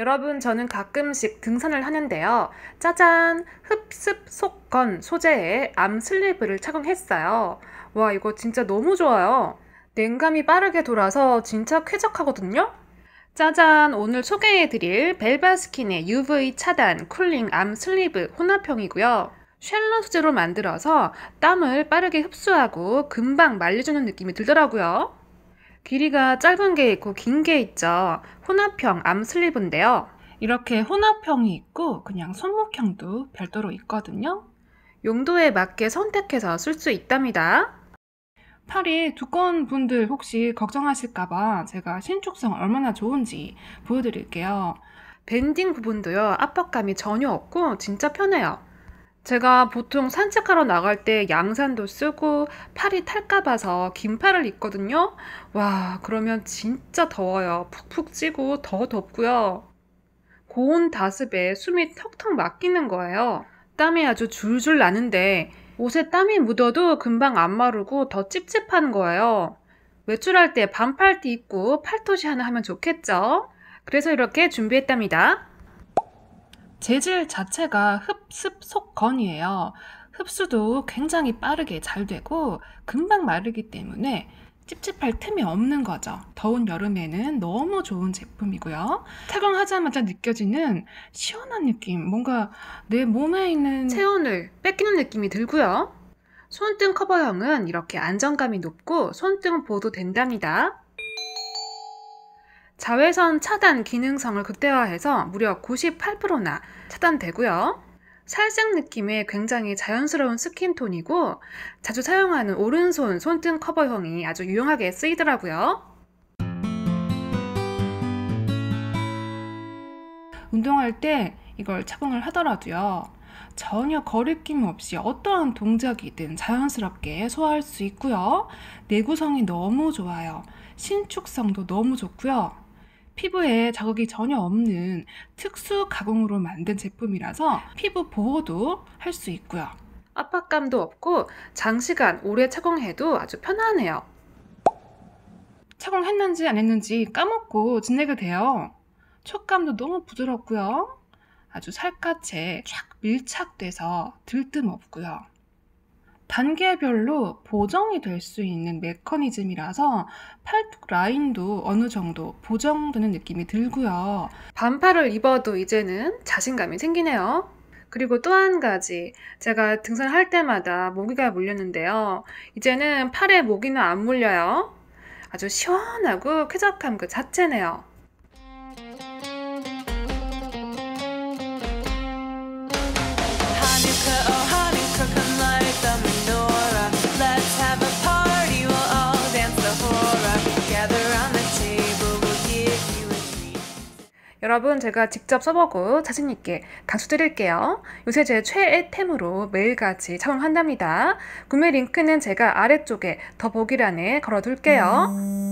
여러분 저는 가끔씩 등산을 하는데요. 짜잔! 흡습 속건 소재의 암 슬리브를 착용했어요. 와 이거 진짜 너무 좋아요. 냉감이 빠르게 돌아서 진짜 쾌적하거든요. 짜잔! 오늘 소개해드릴 벨바스킨의 UV 차단 쿨링 암 슬리브 혼합형이고요. 쉘러 소재로 만들어서 땀을 빠르게 흡수하고 금방 말려주는 느낌이 들더라고요. 길이가 짧은 게 있고 긴 게 있죠. 혼합형 암슬리브인데요. 이렇게 혼합형이 있고 그냥 손목형도 별도로 있거든요. 용도에 맞게 선택해서 쓸 수 있답니다. 팔이 두꺼운 분들 혹시 걱정하실까봐 제가 신축성 얼마나 좋은지 보여드릴게요. 밴딩 부분도요, 압박감이 전혀 없고 진짜 편해요. 제가 보통 산책하러 나갈 때 양산도 쓰고 팔이 탈까 봐서 긴팔을 입거든요. 와, 그러면 진짜 더워요. 푹푹 찌고 더 덥고요. 고온 다습에 숨이 턱턱 막히는 거예요. 땀이 아주 줄줄 나는데 옷에 땀이 묻어도 금방 안 마르고 더 찝찝한 거예요. 외출할 때 반팔티 입고 팔토시 하나 하면 좋겠죠? 그래서 이렇게 준비했답니다. 재질 자체가 흡습속건이에요. 흡수도 굉장히 빠르게 잘 되고 금방 마르기 때문에 찝찝할 틈이 없는 거죠. 더운 여름에는 너무 좋은 제품이고요. 착용하자마자 느껴지는 시원한 느낌, 뭔가 내 몸에 있는 체온을 뺏기는 느낌이 들고요. 손등 커버형은 이렇게 안정감이 높고 손등 보도 된답니다. 자외선 차단 기능성을 극대화해서 무려 98%나 차단되고요. 살색 느낌의 굉장히 자연스러운 스킨톤이고 자주 사용하는 오른손 손등 커버형이 아주 유용하게 쓰이더라고요. 운동할 때 이걸 착용을 하더라도요. 전혀 거리낌 없이 어떠한 동작이든 자연스럽게 소화할 수 있고요. 내구성이 너무 좋아요. 신축성도 너무 좋고요. 피부에 자극이 전혀 없는 특수 가공으로 만든 제품이라서 피부 보호도 할 수 있고요. 압박감도 없고 장시간 오래 착용해도 아주 편안해요. 착용했는지 안 했는지 까먹고 지내게 돼요. 촉감도 너무 부드럽고요. 아주 살갗에 촥 밀착돼서 들뜸 없고요. 단계별로 보정이 될 수 있는 메커니즘이라서 팔뚝 라인도 어느 정도 보정되는 느낌이 들고요. 반팔을 입어도 이제는 자신감이 생기네요. 그리고 또 한 가지, 제가 등산할 때마다 모기가 물렸는데요. 이제는 팔에 모기는 안 물려요. 아주 시원하고 쾌적함 그 자체네요. 여러분 제가 직접 써보고 자신있게 강수 드릴게요. 요새 제 최애 템으로 매일같이 착용한답니다. 구매 링크는 제가 아래쪽에 더보기란에 걸어둘게요. 음.